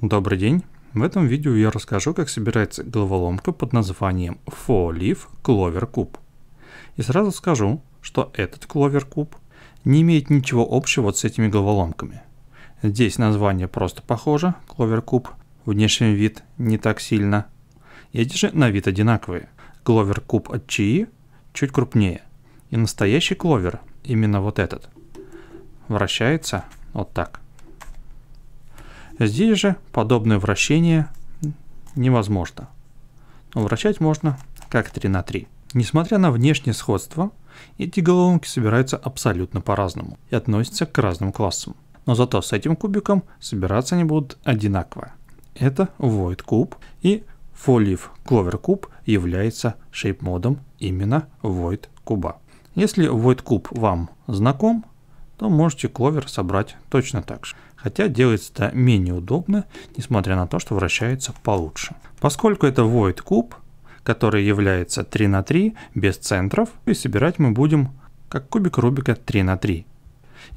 Добрый день! В этом видео я расскажу, как собирается головоломка под названием Four Leaf Clover Cube. И сразу скажу, что этот Clover Cube не имеет ничего общего с этими головоломками. Здесь название просто похоже, Clover Cube, внешний вид не так сильно. Эти же на вид одинаковые. Clover Cube от Чии чуть крупнее. И настоящий Clover, именно вот этот, вращается вот так – Здесь же подобное вращение невозможно. Но вращать можно как 3 на 3. Несмотря на внешнее сходство, эти головоломки собираются абсолютно по-разному и относятся к разным классам. Но зато с этим кубиком собираться они будут одинаково. Это Void Cube и Foliv Clover Cube является шейп-модом именно Void куба. Если Void Cube вам знаком, то можете Clover собрать точно так же хотя делается это менее удобно, несмотря на то, что вращается получше. Поскольку это void куб, который является 3 на 3 без центров, и собирать мы будем как кубик Рубика 3 на 3.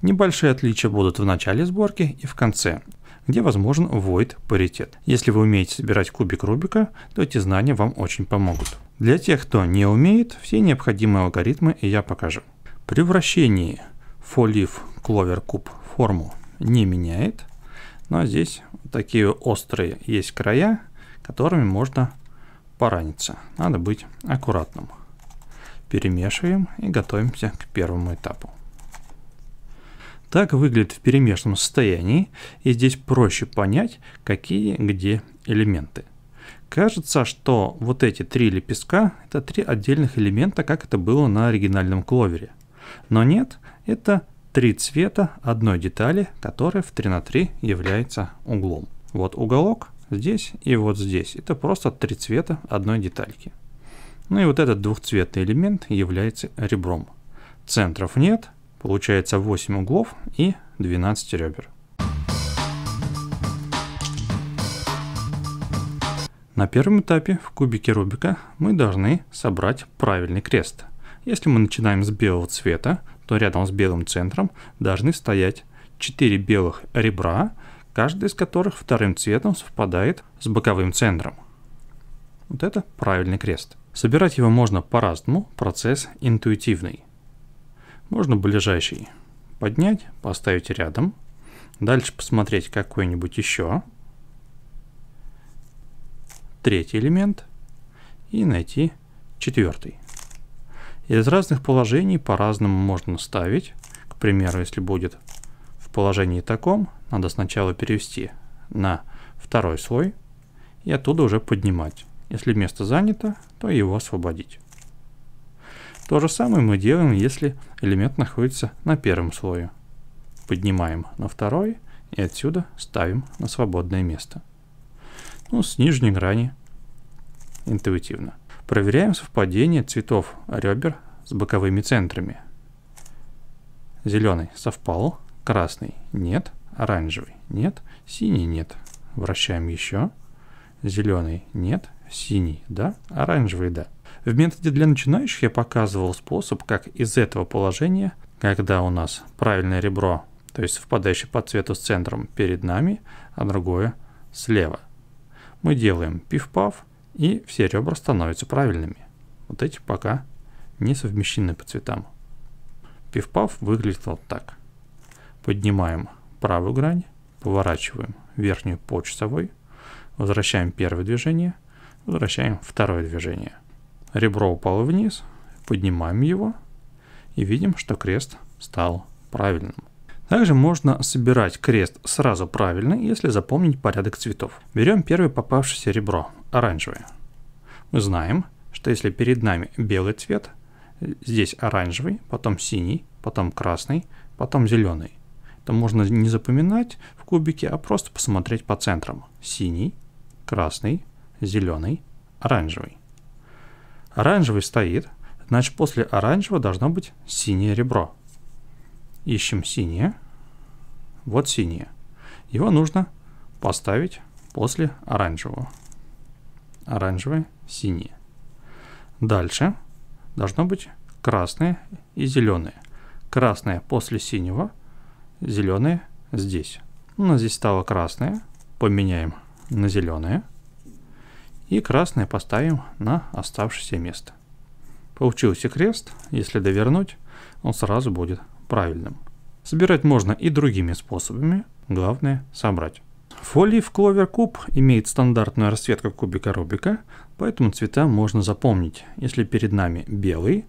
Небольшие отличия будут в начале сборки и в конце, где возможен void паритет. Если вы умеете собирать кубик Рубика, то эти знания вам очень помогут. Для тех, кто не умеет, все необходимые алгоритмы я покажу. При вращении Leaf Clover Cube форму не меняет. Но ну, а здесь такие острые есть края, которыми можно пораниться. Надо быть аккуратным. Перемешиваем и готовимся к первому этапу. Так выглядит в перемешанном состоянии, и здесь проще понять, какие где элементы. Кажется, что вот эти три лепестка – это три отдельных элемента, как это было на оригинальном кловере. Но нет, это три цвета одной детали, которая в 3 на 3 является углом. Вот уголок здесь и вот здесь. Это просто три цвета одной детальки. Ну и вот этот двухцветный элемент является ребром. Центров нет, получается 8 углов и 12 ребер. На первом этапе в кубике Рубика мы должны собрать правильный крест. Если мы начинаем с белого цвета, то рядом с белым центром должны стоять 4 белых ребра, каждый из которых вторым цветом совпадает с боковым центром. Вот это правильный крест. Собирать его можно по-разному, процесс интуитивный. Можно ближайший поднять, поставить рядом, дальше посмотреть какой-нибудь еще, третий элемент и найти четвертый. Из разных положений по-разному можно ставить. К примеру, если будет в положении таком, надо сначала перевести на второй слой и оттуда уже поднимать. Если место занято, то его освободить. То же самое мы делаем, если элемент находится на первом слое. Поднимаем на второй и отсюда ставим на свободное место. Ну, с нижней грани интуитивно. Проверяем совпадение цветов ребер с боковыми центрами. Зеленый совпал, красный нет, оранжевый нет, синий нет. Вращаем еще. Зеленый нет, синий да, оранжевый да. В методе для начинающих я показывал способ, как из этого положения, когда у нас правильное ребро, то есть совпадающее по цвету с центром перед нами, а другое слева. Мы делаем пиф-паф, и все ребра становятся правильными. Вот эти пока не совмещены по цветам. пиф выглядит вот так. Поднимаем правую грань, поворачиваем верхнюю по часовой, возвращаем первое движение, возвращаем второе движение. Ребро упало вниз, поднимаем его и видим, что крест стал правильным. Также можно собирать крест сразу правильно, если запомнить порядок цветов. Берем первое попавшееся ребро, оранжевые. Мы знаем, что если перед нами белый цвет, здесь оранжевый, потом синий, потом красный, потом зеленый. Это можно не запоминать в кубике, а просто посмотреть по центрам. Синий, красный, зеленый, оранжевый. Оранжевый стоит, значит после оранжевого должно быть синее ребро. Ищем синее. Вот синее. Его нужно поставить после оранжевого оранжевые, синие. Дальше должно быть красные и зеленые. Красные после синего, зеленые здесь. У нас здесь стало красное, поменяем на зеленое. И красное поставим на оставшееся место. Получился крест, если довернуть, он сразу будет правильным. Собирать можно и другими способами, главное собрать. Фолий в Clover Cube имеет стандартную расцветку кубика Рубика, поэтому цвета можно запомнить. Если перед нами белый,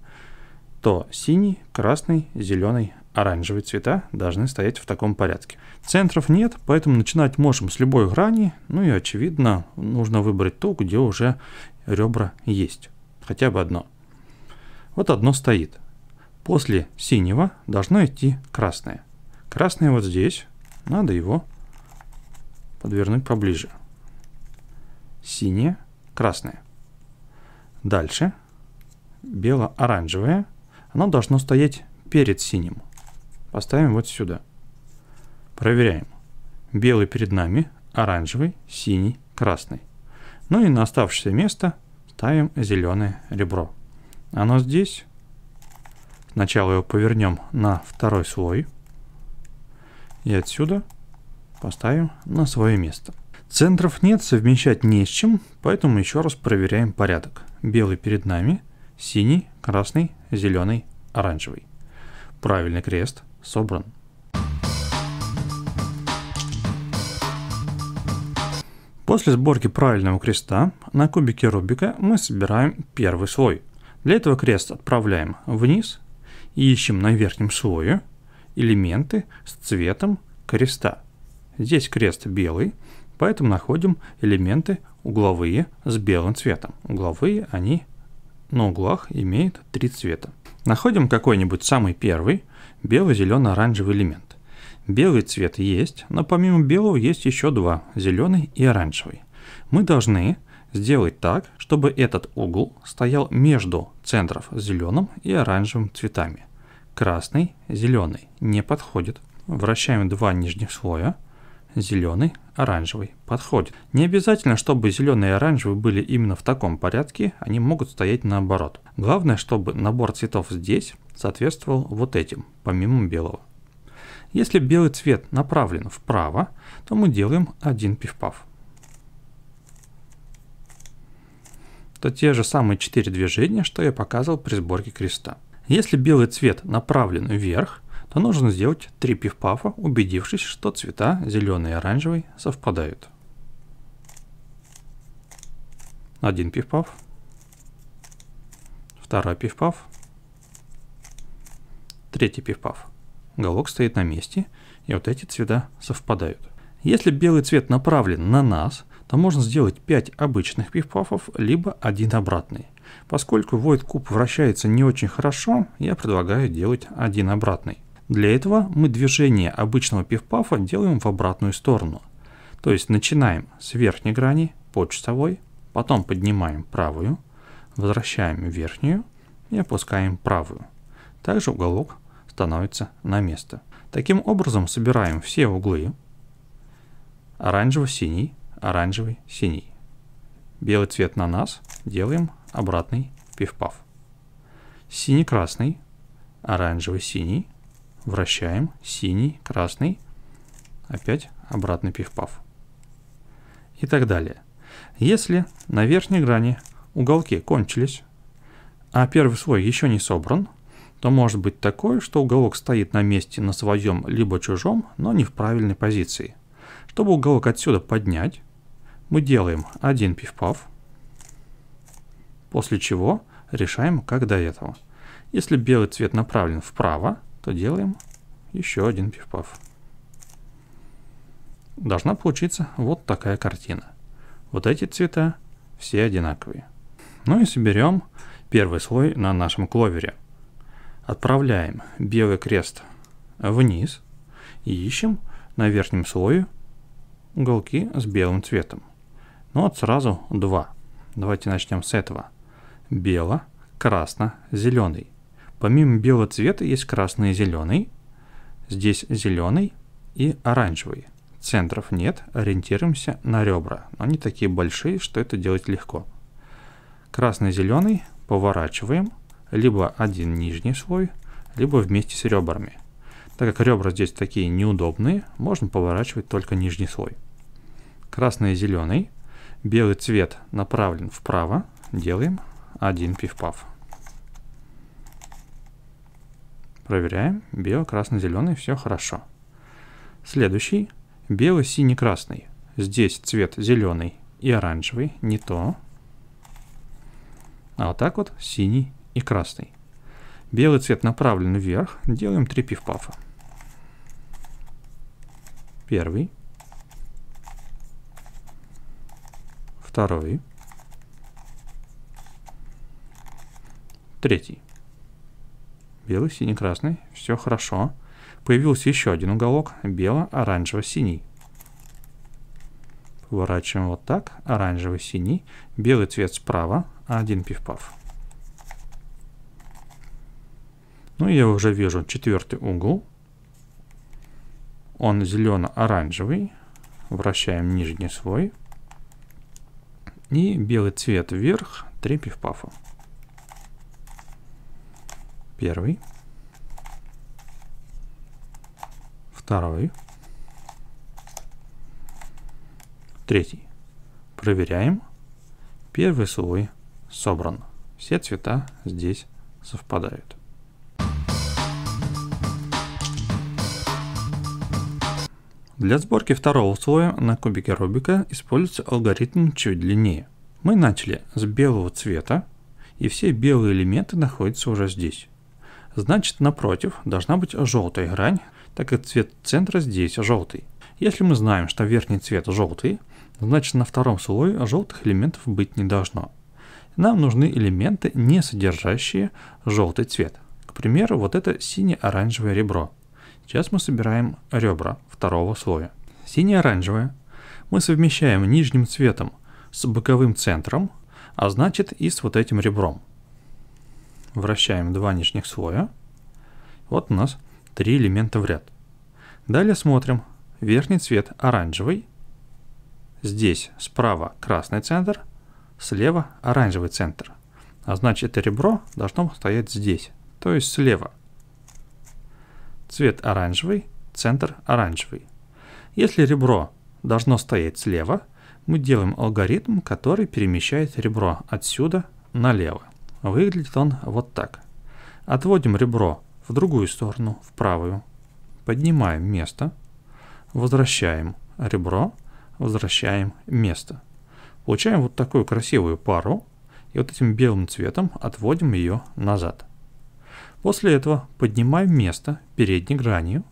то синий, красный, зеленый, оранжевый цвета должны стоять в таком порядке. Центров нет, поэтому начинать можем с любой грани, ну и очевидно нужно выбрать ту, где уже ребра есть, хотя бы одно. Вот одно стоит. После синего должно идти красное. Красное вот здесь, надо его подвернуть поближе. Синее, красное. Дальше бело-оранжевое. Оно должно стоять перед синим. Поставим вот сюда. Проверяем. Белый перед нами, оранжевый, синий, красный. Ну и на оставшееся место ставим зеленое ребро. Оно здесь. Сначала его повернем на второй слой. И отсюда поставим на свое место. Центров нет, совмещать не с чем, поэтому еще раз проверяем порядок. Белый перед нами, синий, красный, зеленый, оранжевый. Правильный крест собран. После сборки правильного креста на кубике Рубика мы собираем первый слой. Для этого крест отправляем вниз и ищем на верхнем слое элементы с цветом креста. Здесь крест белый, поэтому находим элементы угловые с белым цветом. Угловые, они на углах имеют три цвета. Находим какой-нибудь самый первый, белый, зеленый, оранжевый элемент. Белый цвет есть, но помимо белого есть еще два, зеленый и оранжевый. Мы должны сделать так, чтобы этот угол стоял между центров зеленым и оранжевым цветами. Красный, зеленый не подходит. Вращаем два нижних слоя, зеленый, оранжевый подходит. Не обязательно, чтобы зеленый и оранжевый были именно в таком порядке, они могут стоять наоборот. Главное, чтобы набор цветов здесь соответствовал вот этим, помимо белого. Если белый цвет направлен вправо, то мы делаем один пиф-паф. То те же самые четыре движения, что я показывал при сборке креста. Если белый цвет направлен вверх, то нужно сделать три пивпафа, убедившись, что цвета зеленый и оранжевый совпадают. Один пивпаф, второй пивпаф, третий пивпаф. паф Уголок стоит на месте, и вот эти цвета совпадают. Если белый цвет направлен на нас, то можно сделать 5 обычных пивпафов либо один обратный. Поскольку void куб вращается не очень хорошо, я предлагаю делать один обратный. Для этого мы движение обычного пиф-пафа делаем в обратную сторону. То есть начинаем с верхней грани по часовой, потом поднимаем правую, возвращаем верхнюю и опускаем правую. Также уголок становится на место. Таким образом собираем все углы. Оранжево-синий, оранжевый-синий. Белый цвет на нас делаем обратный пиф-паф. Синий-красный, оранжевый-синий, Вращаем. Синий, красный. Опять обратный пиф-паф. И так далее. Если на верхней грани уголки кончились, а первый слой еще не собран, то может быть такое, что уголок стоит на месте на своем либо чужом, но не в правильной позиции. Чтобы уголок отсюда поднять, мы делаем один пиф-паф, после чего решаем, как до этого. Если белый цвет направлен вправо, то делаем еще один пиф-паф. Должна получиться вот такая картина. Вот эти цвета все одинаковые. Ну и соберем первый слой на нашем кловере. Отправляем белый крест вниз и ищем на верхнем слое уголки с белым цветом. Ну вот сразу два. Давайте начнем с этого. Бело, красно, зеленый. Помимо белого цвета есть красный и зеленый. Здесь зеленый и оранжевый. Центров нет, ориентируемся на ребра. Они такие большие, что это делать легко. Красный-зеленый поворачиваем, либо один нижний слой, либо вместе с ребрами. Так как ребра здесь такие неудобные, можно поворачивать только нижний слой. Красный и зеленый. Белый цвет направлен вправо. Делаем один пиф-паф. Проверяем. бело красно зеленый. Все хорошо. Следующий. Белый, синий, красный. Здесь цвет зеленый и оранжевый. Не то. А вот так вот синий и красный. Белый цвет направлен вверх. Делаем 3 пифпафа. Первый. Второй. Третий белый, синий, красный. Все хорошо. Появился еще один уголок. Бело-оранжево-синий. Поворачиваем вот так. оранжево синий Белый цвет справа. Один пиф-паф. Ну, я уже вижу четвертый угол. Он зелено-оранжевый. Вращаем нижний слой. И белый цвет вверх, три пивпафа пафа Первый. Второй. Третий. Проверяем. Первый слой собран. Все цвета здесь совпадают. Для сборки второго слоя на кубике Рубика используется алгоритм чуть длиннее. Мы начали с белого цвета, и все белые элементы находятся уже здесь. Значит, напротив должна быть желтая грань, так как цвет центра здесь желтый. Если мы знаем, что верхний цвет желтый, значит на втором слое желтых элементов быть не должно. Нам нужны элементы, не содержащие желтый цвет. К примеру, вот это сине-оранжевое ребро. Сейчас мы собираем ребра второго слоя. Сине-оранжевое мы совмещаем нижним цветом с боковым центром, а значит и с вот этим ребром. Вращаем два нижних слоя. Вот у нас три элемента в ряд. Далее смотрим. Верхний цвет оранжевый. Здесь справа красный центр, слева оранжевый центр. А значит это ребро должно стоять здесь, то есть слева. Цвет оранжевый, центр оранжевый. Если ребро должно стоять слева, мы делаем алгоритм, который перемещает ребро отсюда налево. Выглядит он вот так. Отводим ребро в другую сторону, в правую. Поднимаем место. Возвращаем ребро. Возвращаем место. Получаем вот такую красивую пару. И вот этим белым цветом отводим ее назад. После этого поднимаем место передней гранью.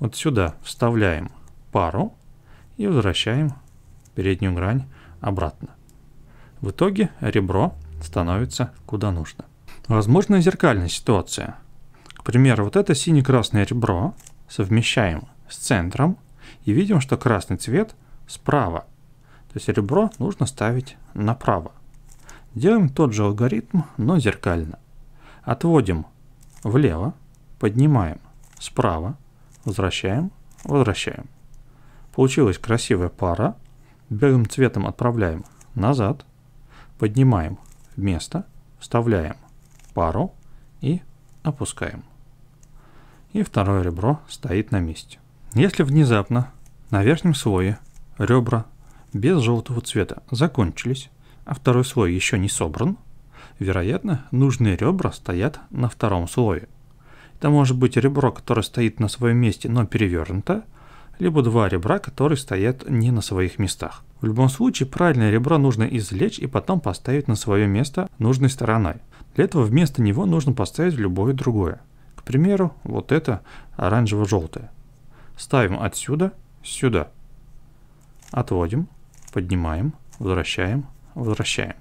Вот сюда вставляем пару и возвращаем переднюю грань обратно. В итоге ребро становится куда нужно. Возможна зеркальная ситуация. К примеру, вот это сине-красное ребро совмещаем с центром и видим, что красный цвет справа. То есть ребро нужно ставить направо. Делаем тот же алгоритм, но зеркально. Отводим влево, поднимаем справа, возвращаем, возвращаем. Получилась красивая пара. Белым цветом отправляем назад, поднимаем место вставляем пару и опускаем. И второе ребро стоит на месте. Если внезапно на верхнем слое ребра без желтого цвета закончились, а второй слой еще не собран, вероятно, нужные ребра стоят на втором слое. Это может быть ребро, которое стоит на своем месте, но перевернуто, либо два ребра, которые стоят не на своих местах. В любом случае, правильное ребро нужно извлечь и потом поставить на свое место нужной стороной. Для этого вместо него нужно поставить любое другое. К примеру, вот это оранжево-желтое. Ставим отсюда сюда. Отводим, поднимаем, возвращаем, возвращаем.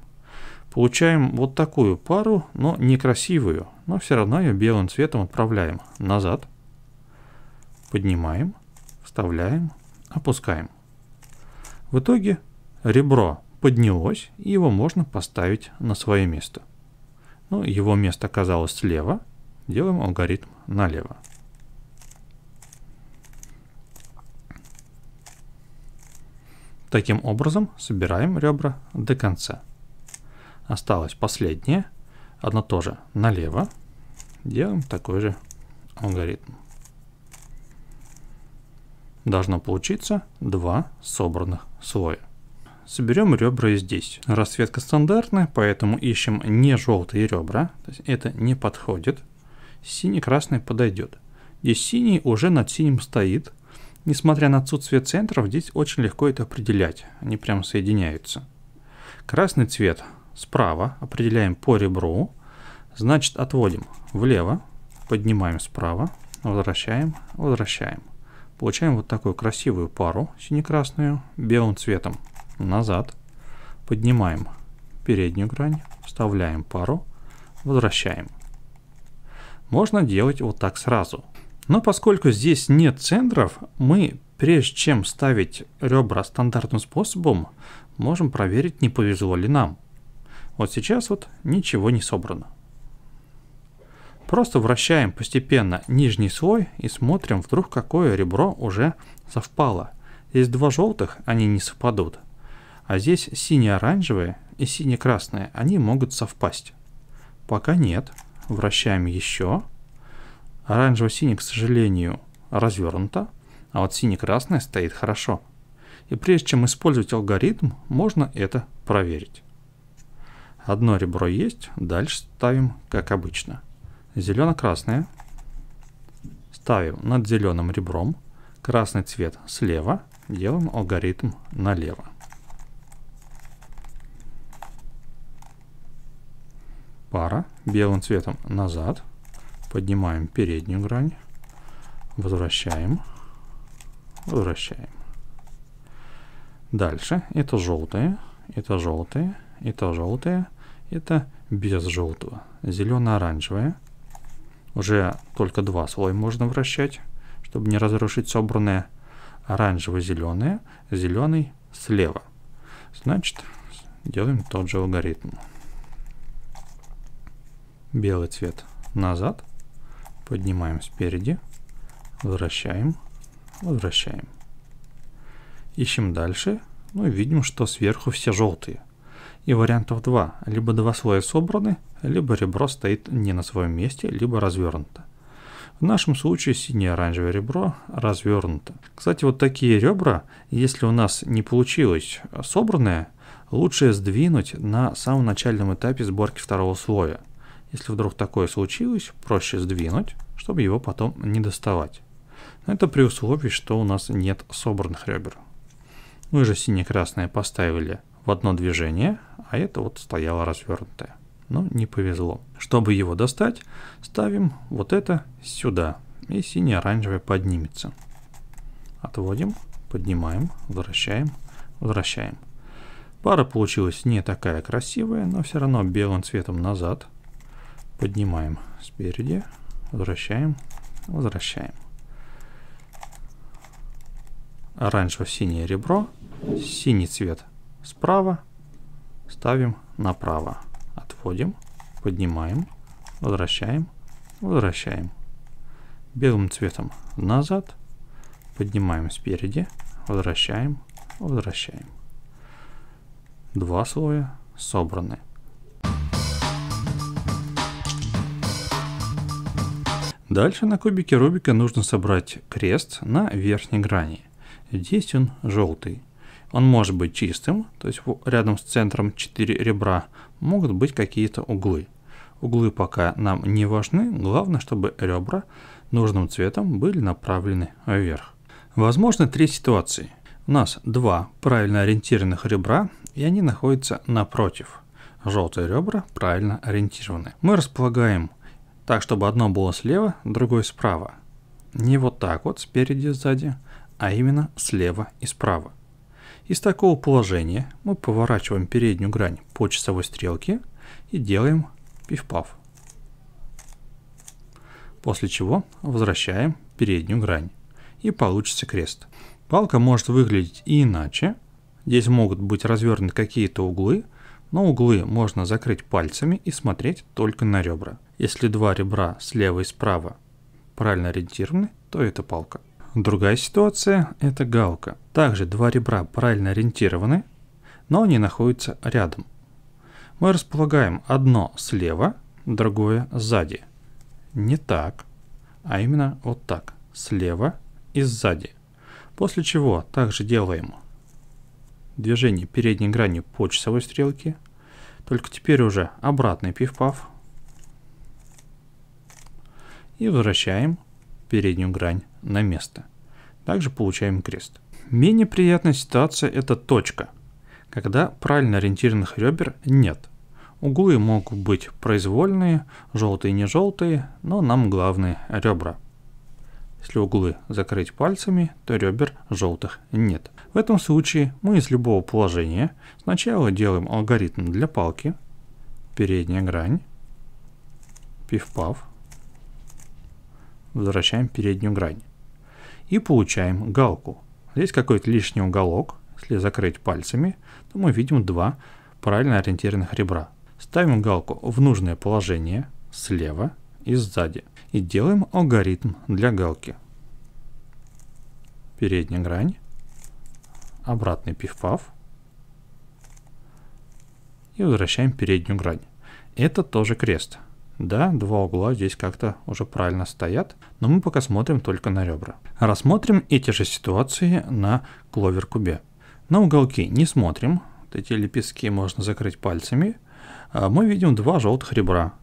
Получаем вот такую пару, но некрасивую, но все равно ее белым цветом отправляем назад. Поднимаем, вставляем, опускаем. В итоге ребро поднялось, и его можно поставить на свое место. Ну, его место оказалось слева. Делаем алгоритм налево. Таким образом собираем ребра до конца. Осталось последнее. Одно тоже налево. Делаем такой же алгоритм. Должно получиться два собранных слоя. Соберем ребра здесь. Расцветка стандартная, поэтому ищем не желтые ребра. То есть это не подходит. Синий-красный подойдет. Здесь синий уже над синим стоит. Несмотря на отсутствие центров, здесь очень легко это определять. Они прям соединяются. Красный цвет справа определяем по ребру. Значит, отводим влево, поднимаем справа, возвращаем, возвращаем. Получаем вот такую красивую пару сине-красную белым цветом. Назад. Поднимаем переднюю грань, вставляем пару, возвращаем. Можно делать вот так сразу. Но поскольку здесь нет центров, мы прежде чем ставить ребра стандартным способом, можем проверить не повезло ли нам. Вот сейчас вот ничего не собрано. Просто вращаем постепенно нижний слой и смотрим, вдруг какое ребро уже совпало. Здесь два желтых, они не совпадут. А здесь сине-оранжевые и сине-красные, они могут совпасть. Пока нет. Вращаем еще. Оранжево-синий, к сожалению, развернуто, а вот сине-красное стоит хорошо. И прежде чем использовать алгоритм, можно это проверить. Одно ребро есть, дальше ставим как обычно – зелено красные Ставим над зеленым ребром. Красный цвет слева. Делаем алгоритм налево. Пара. Белым цветом назад. Поднимаем переднюю грань. Возвращаем. Возвращаем. Дальше. Это желтое. Это желтое. Это желтое. Это без желтого. Зелено-оранжевое. Уже только два слоя можно вращать, чтобы не разрушить собранное оранжево зеленое зеленый слева. Значит, делаем тот же алгоритм. Белый цвет назад, поднимаем спереди, вращаем, возвращаем. Ищем дальше, ну и видим, что сверху все желтые. И вариантов два. Либо два слоя собраны, либо ребро стоит не на своем месте, либо развернуто. В нашем случае синее оранжевое ребро развернуто. Кстати, вот такие ребра, если у нас не получилось собранное, лучше сдвинуть на самом начальном этапе сборки второго слоя. Если вдруг такое случилось, проще сдвинуть, чтобы его потом не доставать. это при условии, что у нас нет собранных ребер. Мы же сине-красное поставили в одно движение, а это вот стояло развернутое. Но ну, не повезло. Чтобы его достать, ставим вот это сюда, и сине-оранжевое поднимется. Отводим, поднимаем, возвращаем, возвращаем. Пара получилась не такая красивая, но все равно белым цветом назад. Поднимаем спереди, возвращаем, возвращаем. Оранжево-синее ребро, синий цвет справа, ставим направо. Отводим, поднимаем, возвращаем, возвращаем. Белым цветом назад, поднимаем спереди, возвращаем, возвращаем. Два слоя собраны. Дальше на кубике Рубика нужно собрать крест на верхней грани. Здесь он желтый. Он может быть чистым, то есть рядом с центром 4 ребра могут быть какие-то углы. Углы пока нам не важны, главное, чтобы ребра нужным цветом были направлены вверх. Возможно три ситуации. У нас два правильно ориентированных ребра, и они находятся напротив. Желтые ребра правильно ориентированы. Мы располагаем так, чтобы одно было слева, другое справа. Не вот так вот спереди и сзади, а именно слева и справа. Из такого положения мы поворачиваем переднюю грань по часовой стрелке и делаем пиф-паф. После чего возвращаем переднюю грань и получится крест. Палка может выглядеть и иначе. Здесь могут быть развернуты какие-то углы, но углы можно закрыть пальцами и смотреть только на ребра. Если два ребра слева и справа правильно ориентированы, то это палка. Другая ситуация – это галка. Также два ребра правильно ориентированы, но они находятся рядом. Мы располагаем одно слева, другое сзади. Не так, а именно вот так, слева и сзади. После чего также делаем движение передней грани по часовой стрелке, только теперь уже обратный пиф-паф. И возвращаем переднюю грань на место. Также получаем крест. Менее приятная ситуация – это точка, когда правильно ориентированных ребер нет. Углы могут быть произвольные, желтые не желтые, но нам главные ребра. Если углы закрыть пальцами, то ребер желтых нет. В этом случае мы из любого положения сначала делаем алгоритм для палки, передняя грань, пиф-пав, возвращаем переднюю грань и получаем галку – Здесь какой-то лишний уголок. Если закрыть пальцами, то мы видим два правильно ориентированных ребра. Ставим галку в нужное положение слева и сзади. И делаем алгоритм для галки. Передняя грань, обратный пиф-паф и возвращаем переднюю грань. Это тоже крест. Да, два угла здесь как-то уже правильно стоят, но мы пока смотрим только на ребра. Рассмотрим эти же ситуации на кловер-кубе. На уголки не смотрим, вот эти лепестки можно закрыть пальцами. А, мы видим два желтых ребра.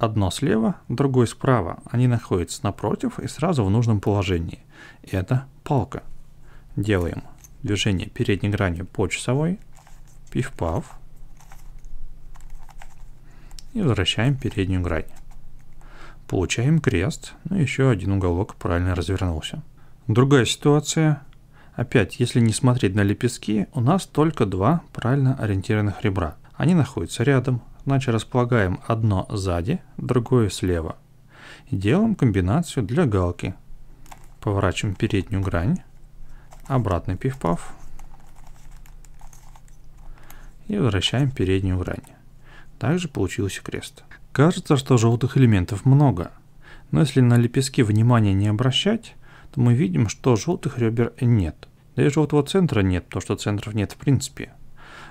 Одно слева, другое справа. Они находятся напротив и сразу в нужном положении. Это палка. Делаем движение передней гранью по часовой. Пиф-паф и возвращаем переднюю грань. Получаем крест, но ну еще один уголок правильно развернулся. Другая ситуация. Опять, если не смотреть на лепестки, у нас только два правильно ориентированных ребра. Они находятся рядом, значит располагаем одно сзади, другое слева. И делаем комбинацию для галки. Поворачиваем переднюю грань, обратный пиф-паф и возвращаем переднюю грань. Также получился крест. Кажется, что желтых элементов много, но если на лепестки внимания не обращать, то мы видим, что желтых ребер нет. Да и желтого центра нет, то что центров нет в принципе.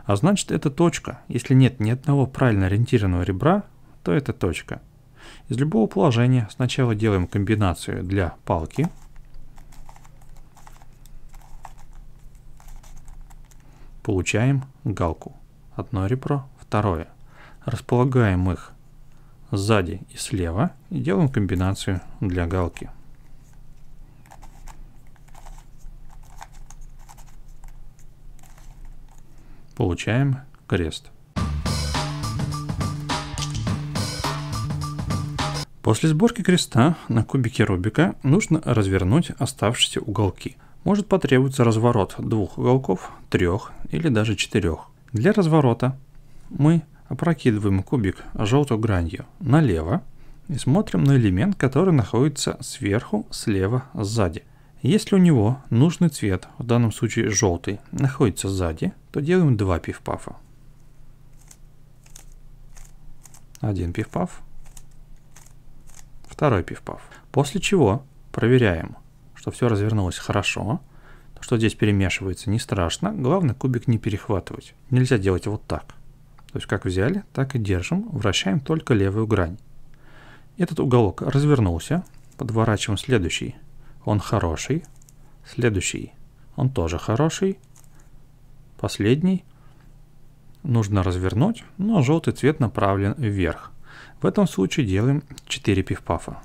А значит это точка. Если нет ни одного правильно ориентированного ребра, то это точка. Из любого положения сначала делаем комбинацию для палки. Получаем галку. Одно ребро, второе. Располагаем их сзади и слева и делаем комбинацию для галки. Получаем крест. После сборки креста на кубике Рубика нужно развернуть оставшиеся уголки. Может потребуется разворот двух уголков, трех или даже четырех. Для разворота мы Опрокидываем кубик желтой гранью налево и смотрим на элемент, который находится сверху, слева, сзади. Если у него нужный цвет, в данном случае желтый, находится сзади, то делаем два пивпафа: Один пивпаф, второй пивпаф. После чего проверяем, что все развернулось хорошо, что здесь перемешивается не страшно, главное кубик не перехватывать. Нельзя делать вот так. То есть как взяли, так и держим, вращаем только левую грань. Этот уголок развернулся, подворачиваем следующий, он хороший, следующий, он тоже хороший, последний. Нужно развернуть, но желтый цвет направлен вверх. В этом случае делаем 4 пивпафа.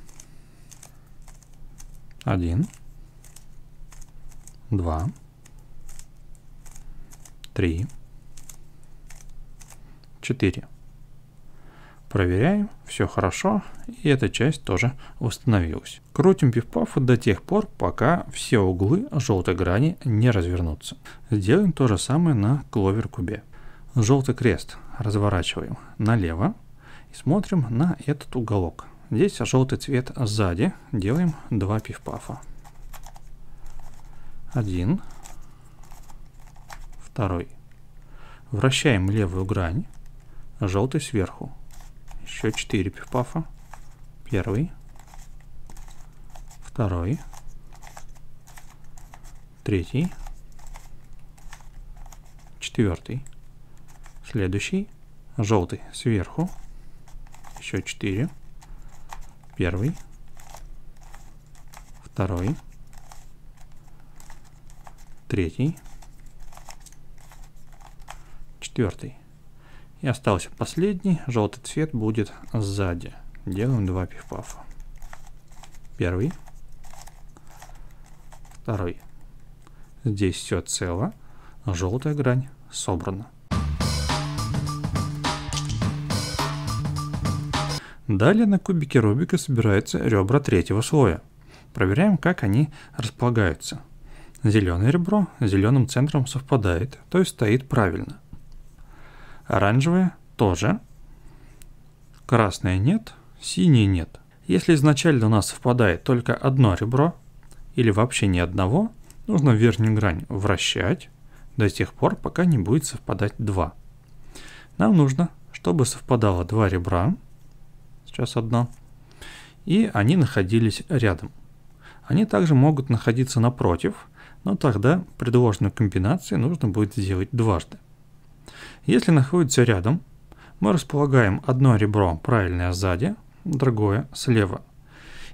1, 2, 3, 4. 4. Проверяем, все хорошо, и эта часть тоже восстановилась. Крутим пиф до тех пор, пока все углы желтой грани не развернутся. Сделаем то же самое на кловер-кубе. Желтый крест разворачиваем налево и смотрим на этот уголок. Здесь желтый цвет сзади, делаем два пиф-пафа. Один, второй. Вращаем левую грань желтый сверху. Еще 4 пифпафа. Первый, второй, третий, четвертый. Следующий желтый сверху. Еще 4. Первый, второй, третий, четвертый. И остался последний. Желтый цвет будет сзади. Делаем два пифпафа. Первый. Второй. Здесь все цело. Желтая грань собрана. Далее на кубике Рубика собираются ребра третьего слоя. Проверяем, как они располагаются. Зеленое ребро с зеленым центром совпадает, то есть стоит правильно – Оранжевая тоже. Красная нет, синяя нет. Если изначально у нас совпадает только одно ребро или вообще ни одного, нужно верхнюю грань вращать до тех пор, пока не будет совпадать два. Нам нужно, чтобы совпадало два ребра, сейчас одно, и они находились рядом. Они также могут находиться напротив, но тогда предложенную комбинацию нужно будет сделать дважды. Если находится рядом, мы располагаем одно ребро правильное сзади, другое слева.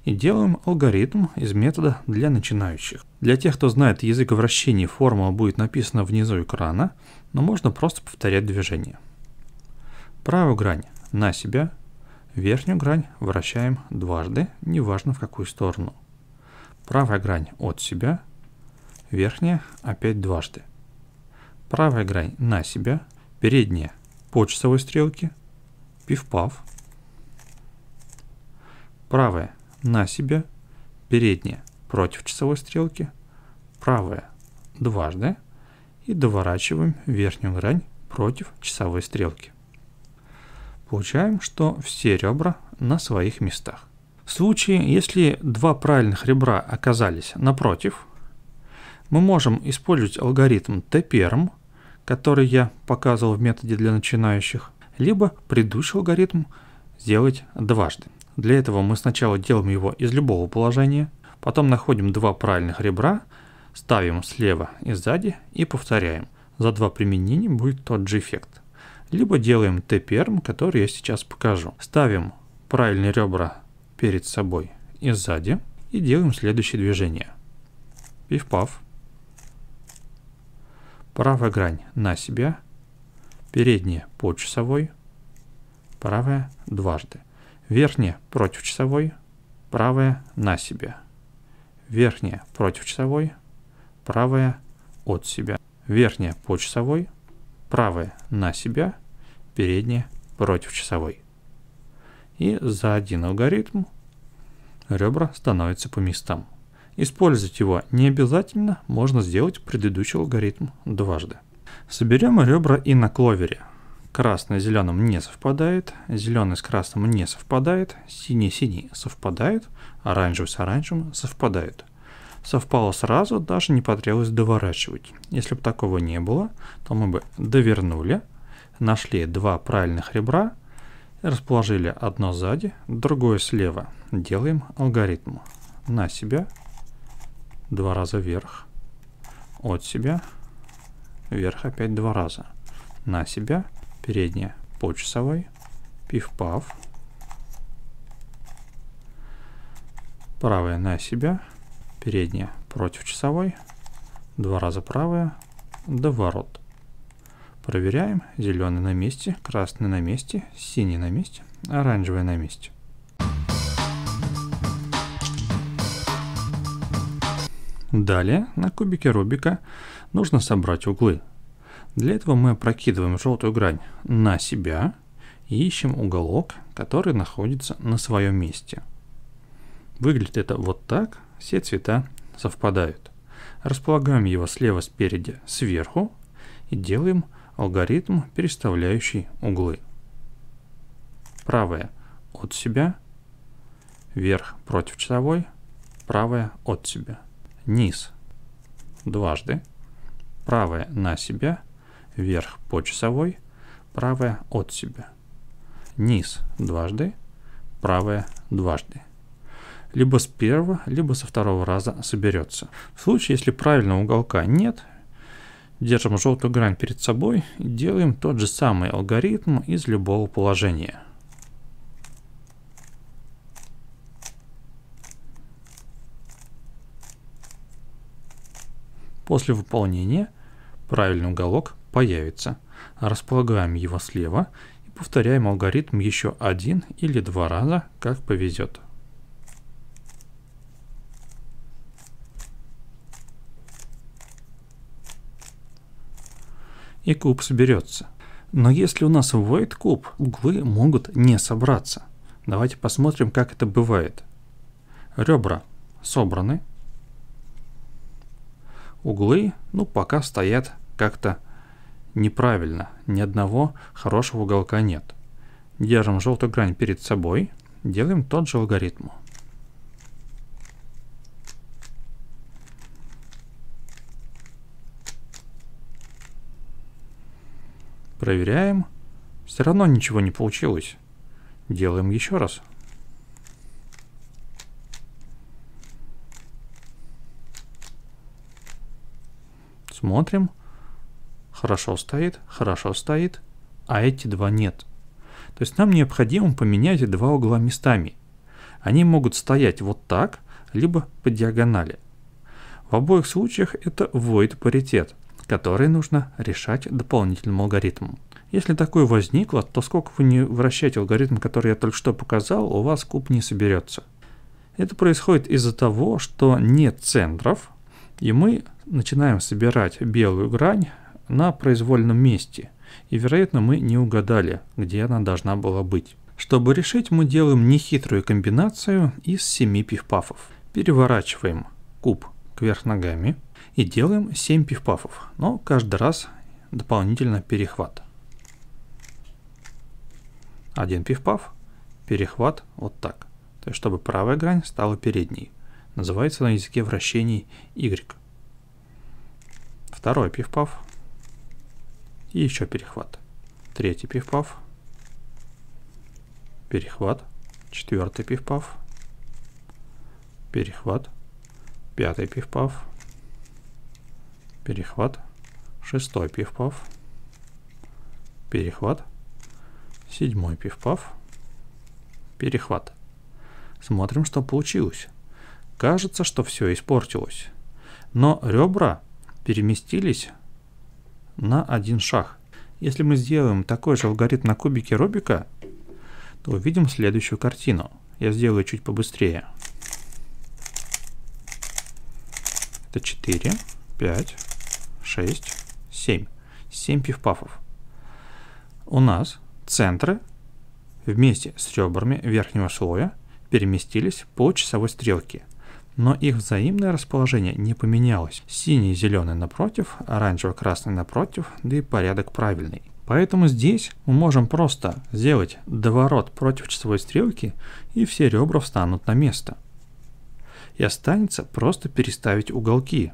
И делаем алгоритм из метода для начинающих. Для тех, кто знает язык вращений, формула будет написана внизу экрана, но можно просто повторять движение. Правую грань на себя, верхнюю грань вращаем дважды, неважно в какую сторону. Правая грань от себя, верхняя опять дважды. Правая грань на себя, передняя по часовой стрелке, пиф-паф, правая на себя, передняя против часовой стрелки, правая дважды и доворачиваем верхнюю грань против часовой стрелки. Получаем, что все ребра на своих местах. В случае, если два правильных ребра оказались напротив, мы можем использовать алгоритм T-перм – который я показывал в методе для начинающих, либо предыдущий алгоритм сделать дважды. Для этого мы сначала делаем его из любого положения, потом находим два правильных ребра, ставим слева и сзади и повторяем. За два применения будет тот же эффект. Либо делаем Т-перм, который я сейчас покажу. Ставим правильные ребра перед собой и сзади и делаем следующее движение. Пиф-паф. Правая грань на себя, передняя по часовой, правая дважды. Верхняя против часовой, правая на себя. Верхняя против часовой, правая от себя. Верхняя по часовой, правая на себя, передняя против часовой. И за один алгоритм ребра становятся по местам. Использовать его не обязательно, можно сделать предыдущий алгоритм дважды. Соберем ребра и на кловере. Красный с зеленым не совпадает, зеленый с красным не совпадает, синий синий совпадает, оранжевый с оранжевым совпадает. Совпало сразу, даже не потребовалось доворачивать. Если бы такого не было, то мы бы довернули, нашли два правильных ребра, расположили одно сзади, другое слева. Делаем алгоритм на себя два раза вверх, от себя, вверх опять два раза, на себя, передняя по часовой, пиф-пав, правая на себя, передняя против часовой, два раза правая, до ворот. Проверяем, зеленый на месте, красный на месте, синий на месте, оранжевый на месте. Далее на кубике Рубика нужно собрать углы. Для этого мы прокидываем желтую грань на себя и ищем уголок, который находится на своем месте. Выглядит это вот так, все цвета совпадают. Располагаем его слева спереди сверху и делаем алгоритм, переставляющий углы. Правая от себя, вверх против часовой, правая от себя низ дважды, правая на себя, вверх по часовой, правая от себя. Низ дважды, правая дважды. Либо с первого, либо со второго раза соберется. В случае, если правильного уголка нет, держим желтую грань перед собой и делаем тот же самый алгоритм из любого положения. После выполнения правильный уголок появится. Располагаем его слева и повторяем алгоритм еще один или два раза, как повезет. И куб соберется. Но если у нас void куб, углы могут не собраться. Давайте посмотрим, как это бывает. Ребра собраны, углы, ну, пока стоят как-то неправильно. Ни одного хорошего уголка нет. Держим желтую грань перед собой. Делаем тот же алгоритм. Проверяем. Все равно ничего не получилось. Делаем еще раз. Смотрим. Хорошо стоит, хорошо стоит, а эти два нет. То есть нам необходимо поменять два угла местами. Они могут стоять вот так, либо по диагонали. В обоих случаях это void паритет, который нужно решать дополнительным алгоритмом. Если такое возникло, то сколько вы не вращаете алгоритм, который я только что показал, у вас куб не соберется. Это происходит из-за того, что нет центров, и мы начинаем собирать белую грань на произвольном месте. И, вероятно, мы не угадали, где она должна была быть. Чтобы решить, мы делаем нехитрую комбинацию из семи пивпафов. Переворачиваем куб кверх ногами и делаем 7 пивпафов, но каждый раз дополнительно перехват. Один пивпаф, перехват вот так, то есть чтобы правая грань стала передней. Называется на языке вращений Y. Второй пиф-паф. И еще перехват. Третий пиф-паф. Перехват. Четвертый пиф-паф. Перехват. Пятый пиф-паф. Перехват. Шестой пиф-паф. Перехват. Седьмой пиф-паф. Перехват. Смотрим, что получилось. Кажется, что все испортилось. Но ребра переместились на один шаг. Если мы сделаем такой же алгоритм на кубике Рубика, то увидим следующую картину. Я сделаю чуть побыстрее. Это 4, 5, 6, 7. 7 пифпафов. У нас центры вместе с ребрами верхнего слоя переместились по часовой стрелке – но их взаимное расположение не поменялось. Синий и зеленый напротив, оранжево-красный напротив, да и порядок правильный. Поэтому здесь мы можем просто сделать доворот против часовой стрелки, и все ребра встанут на место. И останется просто переставить уголки.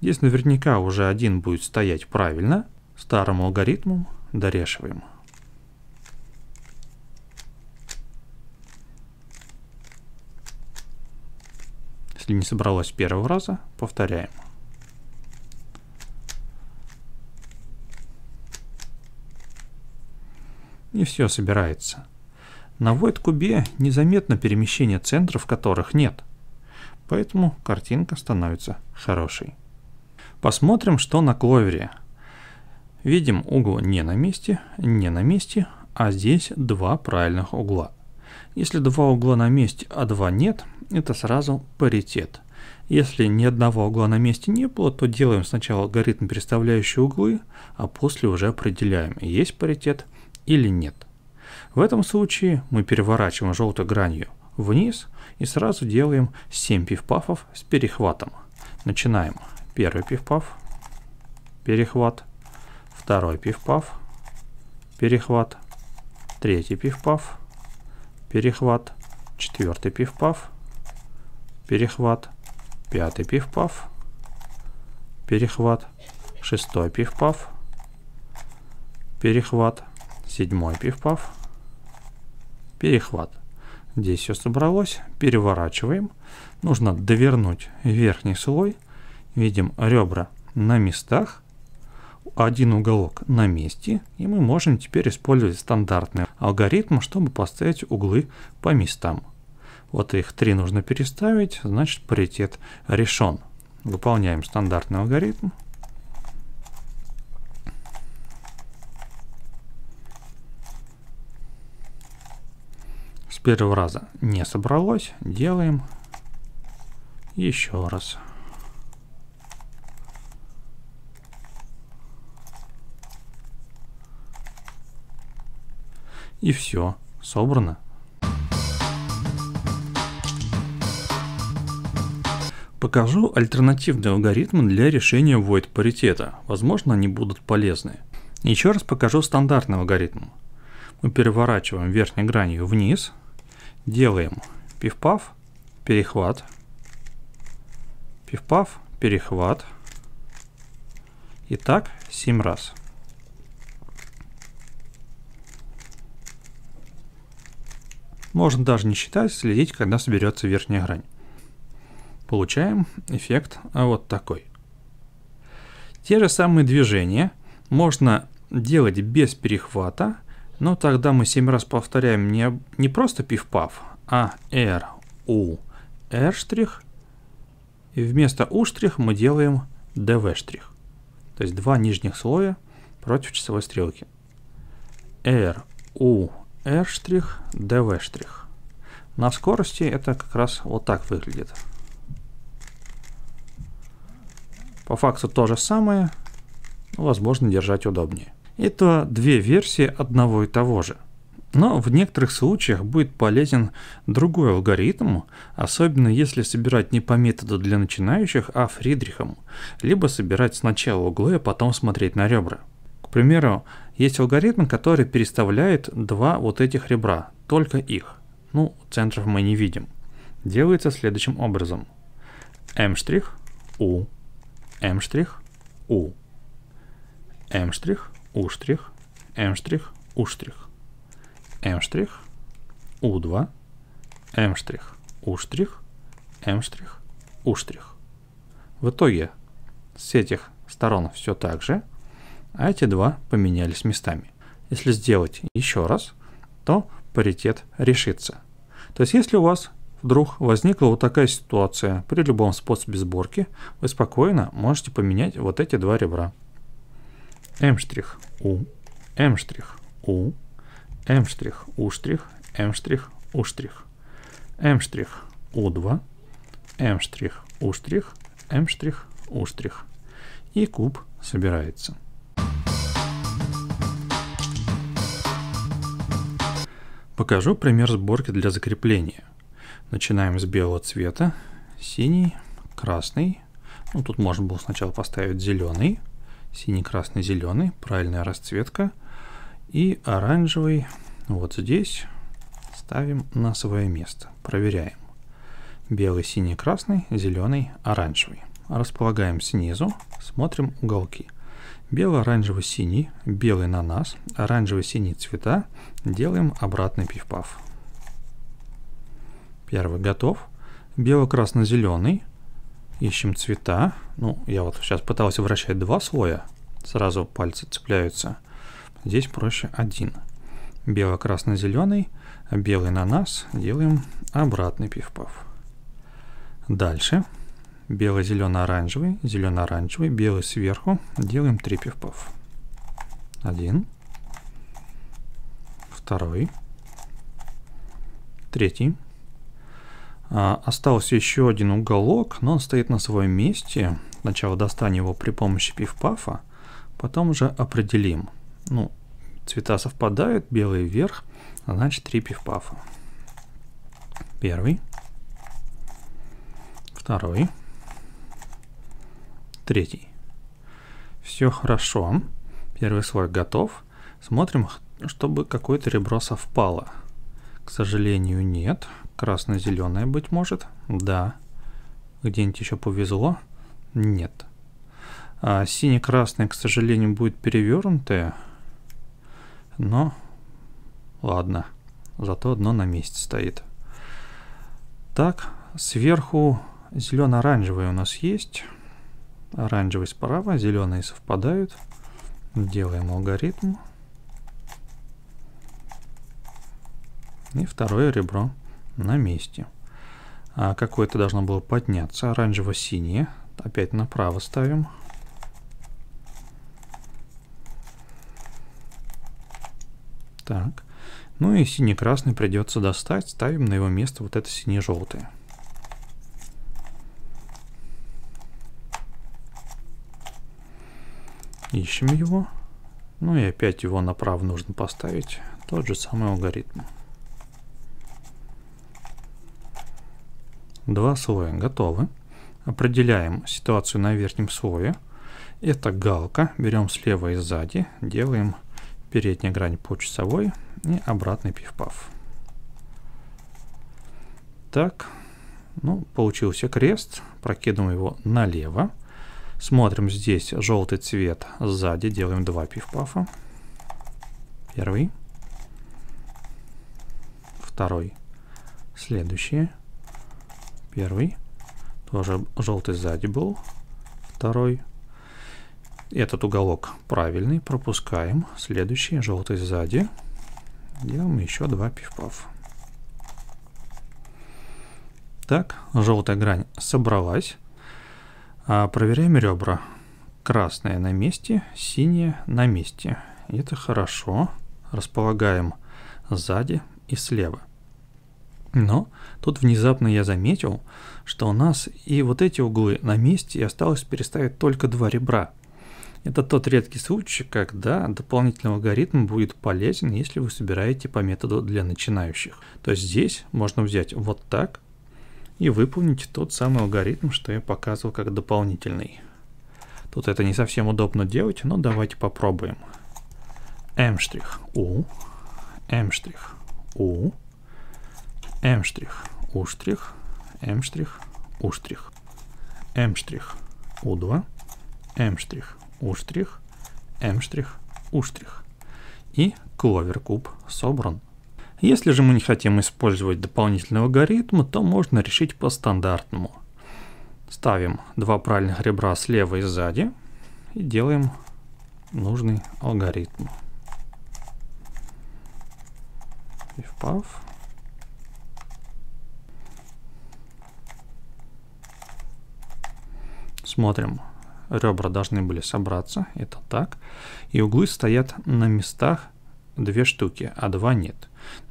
Здесь наверняка уже один будет стоять правильно, старым алгоритмом дорешиваем. Если не собралось первого раза, повторяем. И все собирается. На void-кубе незаметно перемещение центров, которых нет. Поэтому картинка становится хорошей. Посмотрим, что на кловере. Видим угол не на месте, не на месте, а здесь два правильных угла. Если два угла на месте, а два нет, это сразу паритет. Если ни одного угла на месте не было, то делаем сначала алгоритм, переставляющий углы, а после уже определяем, есть паритет или нет. В этом случае мы переворачиваем желтой гранью вниз и сразу делаем 7 пивпафов с перехватом. Начинаем. Первый пивпаф, перехват, второй пивпаф, перехват, третий пивпаф, перехват, четвертый пивпаф, перехват, пятый пиф-паф, перехват, шестой пиф-паф, перехват, седьмой пиф-паф, перехват. Здесь все собралось, переворачиваем. Нужно довернуть верхний слой. Видим ребра на местах, один уголок на месте. И мы можем теперь использовать стандартный алгоритм, чтобы поставить углы по местам. Вот их три нужно переставить, значит паритет решен. Выполняем стандартный алгоритм. С первого раза не собралось. Делаем еще раз. И все, собрано. Покажу альтернативные алгоритмы для решения void паритета, возможно они будут полезны. Еще раз покажу стандартный алгоритм. Мы переворачиваем верхней гранью вниз, делаем пивпав, перехват, пивпав, перехват, и так 7 раз. Можно даже не считать, следить, когда соберется верхняя грань получаем эффект вот такой. Те же самые движения можно делать без перехвата, но тогда мы 7 раз повторяем не, не просто пиф-паф, а R, U, R', и вместо U' мы делаем DV'. То есть два нижних слоя против часовой стрелки. R, U, R', DV'. На скорости это как раз вот так выглядит. По факту то же самое, но, возможно, держать удобнее. Это две версии одного и того же. Но в некоторых случаях будет полезен другой алгоритм, особенно если собирать не по методу для начинающих, а Фридрихом, либо собирать сначала углы, а потом смотреть на ребра. К примеру, есть алгоритм, который переставляет два вот этих ребра, только их. Ну, центров мы не видим. Делается следующим образом. M' У. М штрих, У, М штрих, У штрих, М штрих, У штрих, М штрих, у'. два, М М штрих, штрих, штрих, штрих. У У В итоге с этих сторон все так же, а эти два поменялись местами. Если сделать еще раз, то паритет решится. То есть если у вас вдруг возникла вот такая ситуация. При любом способе сборки вы спокойно можете поменять вот эти два ребра. М штрих У, М штрих У, М штрих У штрих, М штрих У штрих, М штрих У2, М штрих У штрих, М штрих У штрих. И куб собирается. Покажу пример сборки для закрепления. Начинаем с белого цвета. Синий, красный. Ну, тут можно было сначала поставить зеленый. Синий, красный, зеленый. Правильная расцветка. И оранжевый вот здесь ставим на свое место. Проверяем. Белый, синий, красный, зеленый, оранжевый. Располагаем снизу, смотрим уголки. Белый, оранжевый, синий, белый на нас, оранжевый, синий цвета. Делаем обратный пиф-паф. Первый готов. Бело-красно-зеленый. Ищем цвета. Ну, я вот сейчас пытался вращать два слоя. Сразу пальцы цепляются. Здесь проще один. Бело-красно-зеленый. Белый на нас. Делаем обратный пиф-паф. Дальше. Бело-зелено-оранжевый. Зелено-оранжевый. Белый сверху. Делаем три пиф-паф. Один. Второй. Третий. А, остался еще один уголок, но он стоит на своем месте. Сначала достанем его при помощи пиф-пафа, потом уже определим. Ну, цвета совпадают, белый вверх, а значит три пиф-пафа. Первый, второй, третий. Все хорошо. Первый слой готов. Смотрим, чтобы какое-то ребро совпало. К сожалению, нет. Нет. Красно-зеленая, быть может. Да. Где-нибудь еще повезло? Нет. А сине-красная, к сожалению, будет перевернутая. Но ладно. Зато одно на месте стоит. Так, сверху зелено-оранжевый у нас есть. Оранжевый справа, зеленые совпадают. Делаем алгоритм. И второе ребро на месте. А какое-то должно было подняться. Оранжево-синее. Опять направо ставим. Так. Ну и синий-красный придется достать. Ставим на его место вот это сине-желтое. Ищем его. Ну и опять его направо нужно поставить. Тот же самый алгоритм. два слоя готовы. Определяем ситуацию на верхнем слое. Это галка. Берем слева и сзади. Делаем передняя грань по часовой и обратный пиф-паф. Так, ну, получился крест. Прокидываем его налево. Смотрим здесь желтый цвет сзади. Делаем два пиф-пафа. Первый. Второй. Следующие. Первый. Тоже желтый сзади был. Второй. Этот уголок правильный. Пропускаем. Следующий. Желтый сзади. Делаем еще два пиф Так, желтая грань собралась. А проверяем ребра. Красное на месте, синее на месте. Это хорошо. Располагаем сзади и слева. Но тут внезапно я заметил, что у нас и вот эти углы на месте, и осталось переставить только два ребра. Это тот редкий случай, когда дополнительный алгоритм будет полезен, если вы собираете по методу для начинающих. То есть здесь можно взять вот так и выполнить тот самый алгоритм, что я показывал как дополнительный. Тут это не совсем удобно делать, но давайте попробуем. M' U, M' U, М', штрих, У', штрих, М', штрих, У', штрих, М', штрих, У2, М', штрих, У', штрих, М', штрих, У'. штрих И кловер-куб собран. Если же мы не хотим использовать дополнительный алгоритм, то можно решить по стандартному. Ставим два правильных ребра слева и сзади и делаем нужный алгоритм. Пиф-паф. Смотрим. Ребра должны были собраться, это так. И углы стоят на местах две штуки, а два нет.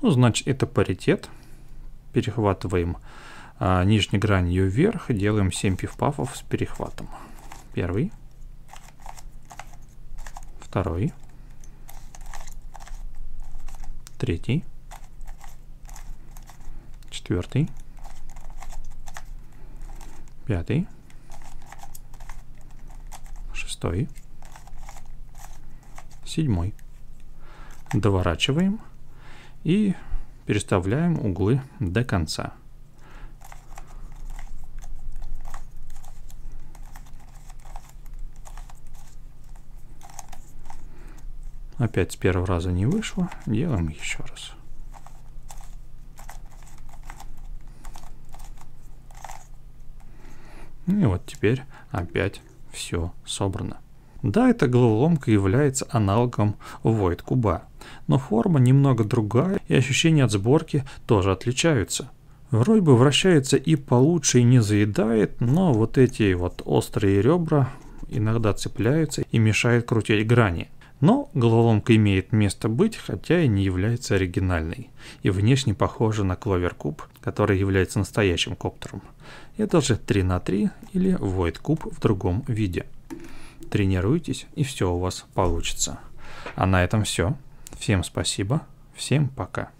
Ну, значит, это паритет. Перехватываем а, нижней гранью вверх, делаем 7 пифпафов с перехватом. Первый. Второй. Третий. Четвертый. Пятый шестой, седьмой. Доворачиваем и переставляем углы до конца. Опять с первого раза не вышло, делаем еще раз. И вот теперь опять все собрано. Да, эта головоломка является аналогом Void куба, но форма немного другая и ощущения от сборки тоже отличаются. Вроде бы вращается и получше, и не заедает, но вот эти вот острые ребра иногда цепляются и мешают крутить грани. Но головоломка имеет место быть, хотя и не является оригинальной, и внешне похожа на кловер куб который является настоящим коптером. Это же 3 на 3 или void куб в другом виде. Тренируйтесь, и все у вас получится. А на этом все. Всем спасибо. Всем пока.